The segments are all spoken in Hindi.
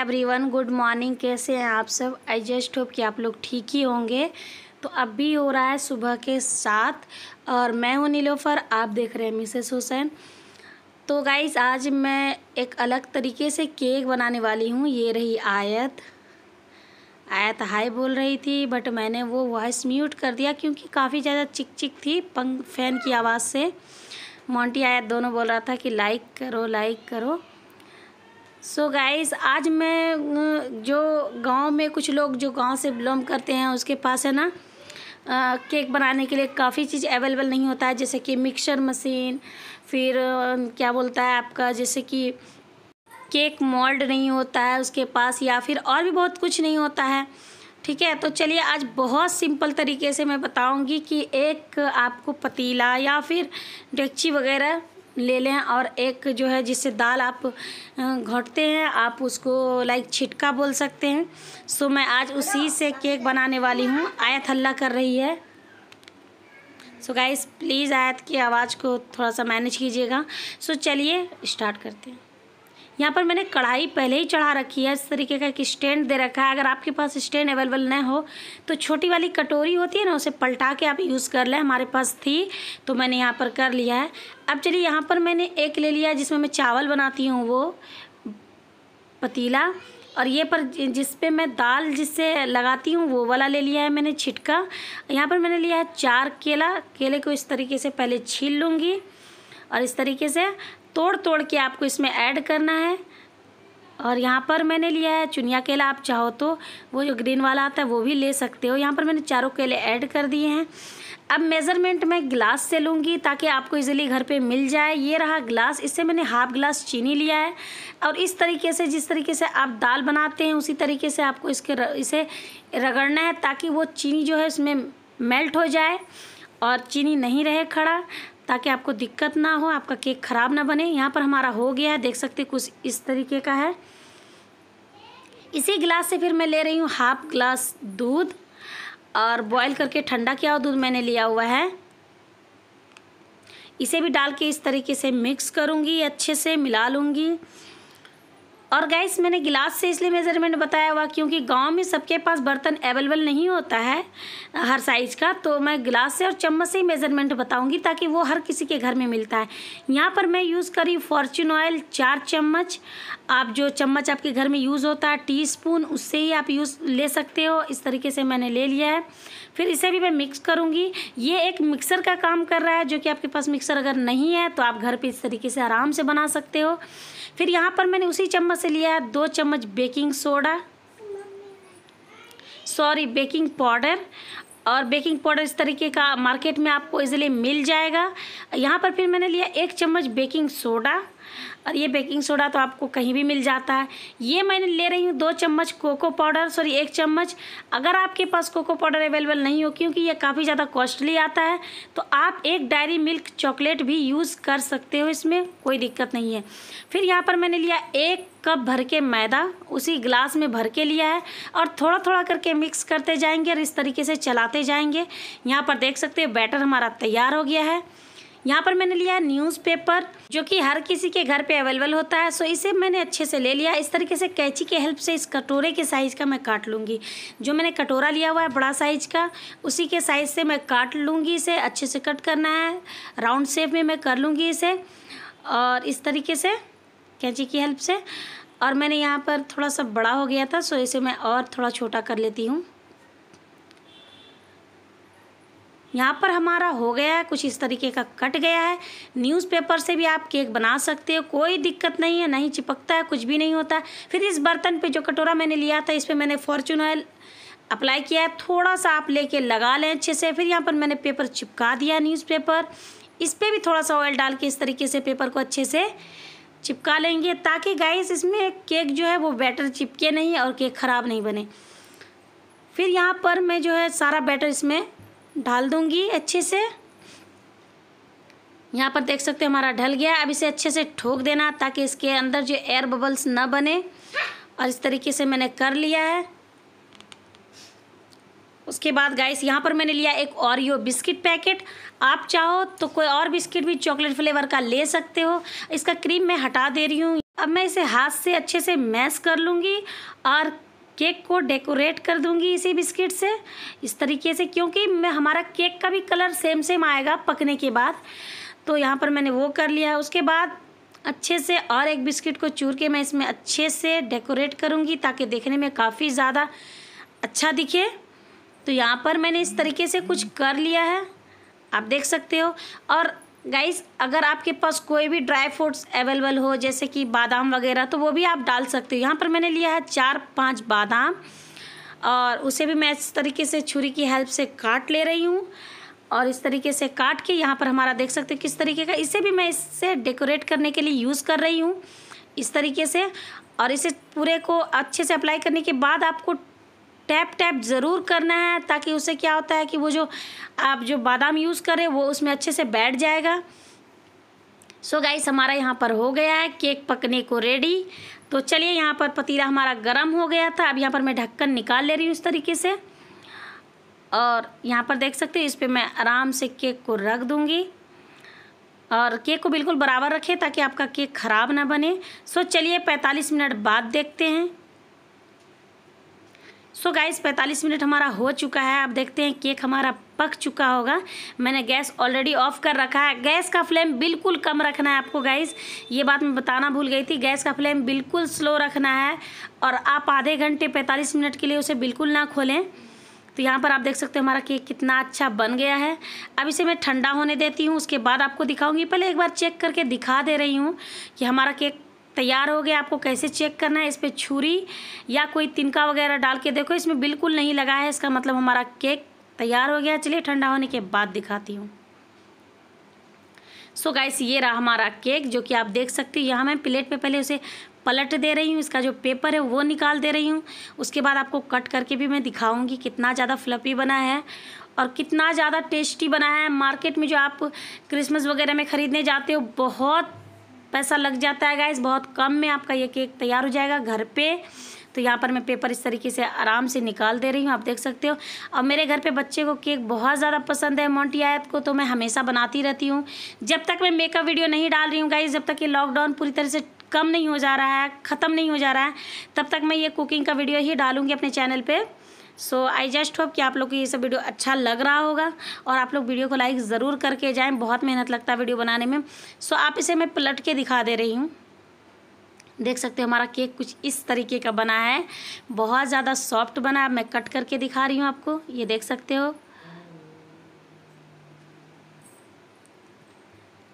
एवरीवन गुड मॉर्निंग कैसे हैं आप सब आई जस्ट होप कि आप लोग ठीक ही होंगे तो अब भी हो रहा है सुबह के साथ और मैं हूँ नीलोफर आप देख रहे हैं मिसेस हुसैन तो गाइज़ आज मैं एक अलग तरीके से केक बनाने वाली हूँ ये रही आयत आयत हाई बोल रही थी बट मैंने वो वॉइस म्यूट कर दिया क्योंकि काफ़ी ज़्यादा चिक चिक थी पंख फैन की आवाज़ से मोंटी आयत दोनों बोल रहा था कि लाइक करो लाइक करो सो so गाइस आज मैं जो गांव में कुछ लोग जो गांव से बिलोंग करते हैं उसके पास है ना केक बनाने के लिए काफ़ी चीज़ अवेलेबल नहीं होता है जैसे कि मिक्सर मशीन फिर क्या बोलता है आपका जैसे कि केक मोल्ड नहीं होता है उसके पास या फिर और भी बहुत कुछ नहीं होता है ठीक है तो चलिए आज बहुत सिंपल तरीके से मैं बताऊंगी कि एक आपको पतीला या फिर डेक्ची वगैरह ले लें और एक जो है जिससे दाल आप घोटते हैं आप उसको लाइक छिटका बोल सकते हैं सो मैं आज उसी से केक बनाने वाली हूँ आयत हल्ला कर रही है सो गाइस प्लीज़ आयत की आवाज़ को थोड़ा सा मैनेज कीजिएगा सो चलिए स्टार्ट करते हैं यहाँ पर मैंने कढ़ाई पहले ही चढ़ा रखी है इस तरीके का एक स्टैंड दे रखा है अगर आपके पास स्टैंड अवेलेबल ना हो तो छोटी वाली कटोरी होती है ना उसे पलटा के आप यूज़ कर लें हमारे पास थी तो मैंने यहाँ पर कर लिया है अब चलिए यहाँ पर मैंने एक ले लिया जिसमें मैं चावल बनाती हूँ वो पतीला और ये पर जिस पे मैं दाल जिससे लगाती हूँ वो वाला ले लिया है मैंने छिटका यहाँ पर मैंने लिया है चार केला केले को इस तरीके से पहले छील लूँगी और इस तरीके से तोड़ तोड़ के आपको इसमें ऐड करना है और यहाँ पर मैंने लिया है चुनिया केला आप चाहो तो वो जो ग्रीन वाला आता है वो भी ले सकते हो यहाँ पर मैंने चारों केले ऐड कर दिए हैं अब मेज़रमेंट मैं गिलास से लूँगी ताकि आपको इजीली घर पे मिल जाए ये रहा गिलास इससे मैंने हाफ़ गिलास चीनी लिया है और इस तरीके से जिस तरीके से आप दाल बनाते हैं उसी तरीके से आपको इसके र, इसे रगड़ना है ताकि वो चीनी जो है उसमें मेल्ट हो जाए और चीनी नहीं रहे खड़ा ताकि आपको दिक्कत ना हो आपका केक ख़राब ना बने यहाँ पर हमारा हो गया है देख सकते कुछ इस तरीके का है इसी गिलास से फिर मैं ले रही हूँ हाफ ग्लास दूध और बॉईल करके ठंडा किया हुआ दूध मैंने लिया हुआ है इसे भी डाल के इस तरीके से मिक्स करूँगी अच्छे से मिला लूँगी और गैस मैंने गिलास से इसलिए मेज़रमेंट बताया हुआ क्योंकि गांव में सबके पास बर्तन अवेलेबल नहीं होता है हर साइज़ का तो मैं गिलास से और चम्मच से ही मेज़रमेंट बताऊंगी ताकि वो हर किसी के घर में मिलता है यहाँ पर मैं यूज़ करी फॉर्चून ऑयल चार चम्मच आप जो चम्मच आपके घर में यूज़ होता है टीस्पून उससे ही आप यूज़ ले सकते हो इस तरीके से मैंने ले लिया है फिर इसे भी मैं मिक्स करूँगी ये एक मिक्सर का काम कर रहा है जो कि आपके पास मिक्सर अगर नहीं है तो आप घर पे इस तरीके से आराम से बना सकते हो फिर यहाँ पर मैंने उसी चम्मच से लिया है दो चम्मच baking soda sorry baking powder और बेकिंग पाउडर इस तरीके का मार्केट में आपको इजीली मिल जाएगा यहाँ पर फिर मैंने लिया एक चम्मच बेकिंग सोडा और ये बेकिंग सोडा तो आपको कहीं भी मिल जाता है ये मैंने ले रही हूँ दो चम्मच कोको पाउडर सॉरी एक चम्मच अगर आपके पास कोको पाउडर अवेलेबल नहीं हो क्योंकि ये काफ़ी ज़्यादा कॉस्टली आता है तो आप एक डायरी मिल्क चॉकलेट भी यूज़ कर सकते हो इसमें कोई दिक्कत नहीं है फिर यहाँ पर मैंने लिया एक कप भर के मैदा उसी ग्लास में भर के लिया है और थोड़ा थोड़ा करके मिक्स करते जाएंगे और इस तरीके से चलाते जाएंगे यहाँ पर देख सकते हैं बैटर हमारा तैयार हो गया है यहाँ पर मैंने लिया न्यूज़पेपर जो कि हर किसी के घर पे अवेलेबल होता है सो इसे मैंने अच्छे से ले लिया इस तरीके से कैंची के हेल्प से इस कटोरे के साइज़ का मैं काट लूँगी जो मैंने कटोरा लिया हुआ है बड़ा साइज़ का उसी के साइज़ से मैं काट लूँगी इसे अच्छे से कट करना है राउंड शेप में मैं कर लूँगी इसे और इस तरीके से कैंची की हेल्प से और मैंने यहाँ पर थोड़ा सा बड़ा हो गया था सो इसे मैं और थोड़ा छोटा कर लेती हूँ यहाँ पर हमारा हो गया है कुछ इस तरीके का कट गया है न्यूज़पेपर से भी आप केक बना सकते हो कोई दिक्कत नहीं है नहीं चिपकता है कुछ भी नहीं होता फिर इस बर्तन पे जो कटोरा मैंने लिया था इस पर मैंने फॉर्चून ऑयल अप्लाई किया है थोड़ा सा आप लेके लगा लें अच्छे से फिर यहाँ पर मैंने पेपर चिपका दिया न्यूज़पेपर इस पर भी थोड़ा सा ऑयल डाल के इस तरीके से पेपर को अच्छे से चिपका लेंगे ताकि गाइस इसमें केक जो है वो बैटर चिपके नहीं और केक ख़राब नहीं बने फिर यहाँ पर मैं जो है सारा बैटर इसमें ढाल दूंगी अच्छे से यहाँ पर देख सकते हो हमारा ढल गया अब इसे अच्छे से ठोक देना ताकि इसके अंदर जो एयर बबल्स ना बने और इस तरीके से मैंने कर लिया है उसके बाद गाइस यहाँ पर मैंने लिया एक ओरियो बिस्किट पैकेट आप चाहो तो कोई और बिस्किट भी चॉकलेट फ्लेवर का ले सकते हो इसका क्रीम मैं हटा दे रही हूँ अब मैं इसे हाथ से अच्छे से मैश कर लूँगी और केक को डेकोरेट कर दूंगी इसी बिस्किट से इस तरीके से क्योंकि मैं हमारा केक का भी कलर सेम सेम आएगा पकने के बाद तो यहाँ पर मैंने वो कर लिया है उसके बाद अच्छे से और एक बिस्किट को चूर के मैं इसमें अच्छे से डेकोरेट करूँगी ताकि देखने में काफ़ी ज़्यादा अच्छा दिखे तो यहाँ पर मैंने इस तरीके से कुछ कर लिया है आप देख सकते हो और गाइस अगर आपके पास कोई भी ड्राई फ्रूट्स अवेलेबल हो जैसे कि बादाम वगैरह तो वो भी आप डाल सकते हो यहाँ पर मैंने लिया है चार पाँच बादाम और उसे भी मैं इस तरीके से छुरी की हेल्प से काट ले रही हूँ और इस तरीके से काट के यहाँ पर हमारा देख सकते हो किस तरीके का इसे भी मैं इससे डेकोरेट करने के लिए यूज़ कर रही हूँ इस तरीके से और इसे पूरे को अच्छे से अप्लाई करने के बाद आपको टैप टैप ज़रूर करना है ताकि उससे क्या होता है कि वो जो आप जो बादाम यूज़ करें वो उसमें अच्छे से बैठ जाएगा सो so गाइस हमारा यहाँ पर हो गया है केक पकने को रेडी तो चलिए यहाँ पर पतीला हमारा गर्म हो गया था अब यहाँ पर मैं ढक्कन निकाल ले रही हूँ इस तरीके से और यहाँ पर देख सकते हो इस पर मैं आराम से केक को रख दूँगी और केक को बिल्कुल बराबर रखें ताकि आपका केक ख़राब ना बने सो चलिए 45 मिनट बाद देखते हैं सो गाइस 45 मिनट हमारा हो चुका है आप देखते हैं केक हमारा पक चुका होगा मैंने गैस ऑलरेडी ऑफ कर रखा है गैस का फ्लेम बिल्कुल कम रखना है आपको गाइस ये बात मैं बताना भूल गई थी गैस का फ्लेम बिल्कुल स्लो रखना है और आप आधे घंटे पैंतालीस मिनट के लिए उसे बिल्कुल ना खोलें तो यहाँ पर आप देख सकते हो हमारा केक कितना अच्छा बन गया है अब इसे मैं ठंडा होने देती हूँ उसके बाद आपको दिखाऊँगी पहले एक बार चेक करके दिखा दे रही हूँ कि हमारा केक तैयार हो गया आपको कैसे चेक करना है इस पर छुरी या कोई तिनका वगैरह डाल के देखो इसमें बिल्कुल नहीं लगा है इसका मतलब हमारा केक तैयार हो गया चलिए ठंडा होने के बाद दिखाती हूँ सो गाइस ये रहा हमारा केक जो कि आप देख सकते हो यहाँ मैं प्लेट पे पहले उसे पलट दे रही हूँ इसका जो पेपर है वो निकाल दे रही हूँ उसके बाद आपको कट करके भी मैं दिखाऊँगी कितना ज़्यादा फ्लपी बना है और कितना ज़्यादा टेस्टी बना है मार्केट में जो आप क्रिसमस वगैरह में ख़रीदने जाते हो बहुत पैसा लग जाता है गाइस बहुत कम में आपका ये केक तैयार हो जाएगा घर पे तो यहाँ पर मैं पेपर इस तरीके से आराम से निकाल दे रही हूँ आप देख सकते हो और मेरे घर पे बच्चे को केक बहुत ज़्यादा पसंद है मोंटी आयत को तो मैं हमेशा बनाती रहती हूँ जब तक मैं मेकअप वीडियो नहीं डाल रही हूँ गाइज जब तक ये लॉकडाउन पूरी तरह से कम नहीं हो जा रहा है ख़त्म नहीं हो जा रहा है तब तक मैं ये कुकिंग का वीडियो ही डालूँगी अपने चैनल पर सो आई जस्ट होप कि आप लोग को ये सब वीडियो अच्छा लग रहा होगा और आप लोग वीडियो को लाइक ज़रूर करके जाएँ बहुत मेहनत लगता है वीडियो बनाने में सो so, आप इसे मैं पलट के दिखा दे रही हूँ देख सकते हो हमारा केक कुछ इस तरीके का बना है बहुत ज़्यादा सॉफ्ट बना है मैं कट करके दिखा रही हूँ आपको ये देख सकते हो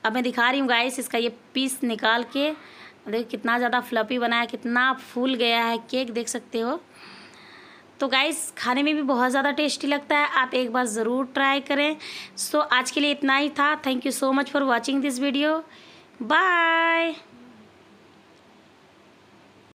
अब मैं दिखा रही हूँ गाइस इसका ये पीस निकाल के देखो कितना ज़्यादा फ्लपी बना है कितना फूल गया है केक देख सकते हो तो गाइस खाने में भी बहुत ज़्यादा टेस्टी लगता है आप एक बार ज़रूर ट्राई करें सो so, आज के लिए इतना ही था thank you so much for watching this video bye